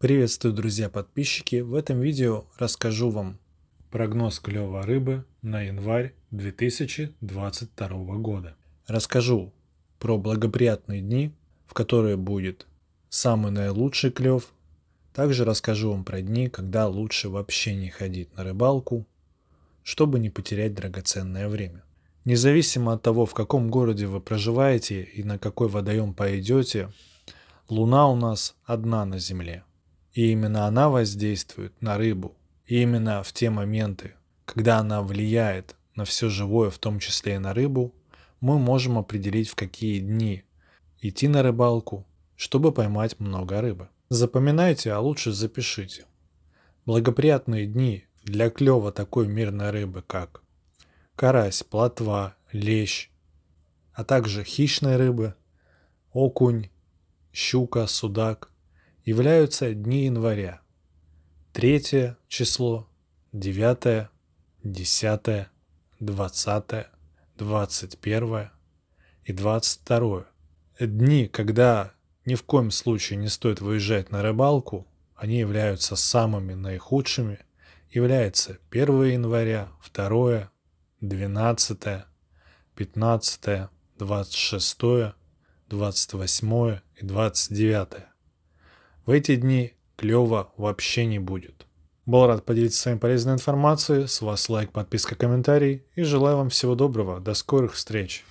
Приветствую, друзья-подписчики! В этом видео расскажу вам прогноз клёва рыбы на январь 2022 года. Расскажу про благоприятные дни, в которые будет самый наилучший клев. Также расскажу вам про дни, когда лучше вообще не ходить на рыбалку, чтобы не потерять драгоценное время. Независимо от того, в каком городе вы проживаете и на какой водоем пойдете, Луна у нас одна на Земле – и именно она воздействует на рыбу. И именно в те моменты, когда она влияет на все живое, в том числе и на рыбу, мы можем определить, в какие дни идти на рыбалку, чтобы поймать много рыбы. Запоминайте, а лучше запишите. Благоприятные дни для клева такой мирной рыбы, как карась, плотва, лещ, а также хищной рыбы, окунь, щука, судак, являются дни января. Третье число, девятое, десятое, двадцатое, двадцать первое и двадцать второе. Дни, когда ни в коем случае не стоит выезжать на рыбалку, они являются самыми наихудшими, являются 1 января, 2, 12, 15, 26, 28 и 29. В эти дни клево вообще не будет. Был рад поделиться с вами полезной информацией. С вас лайк, подписка, комментарий. И желаю вам всего доброго. До скорых встреч.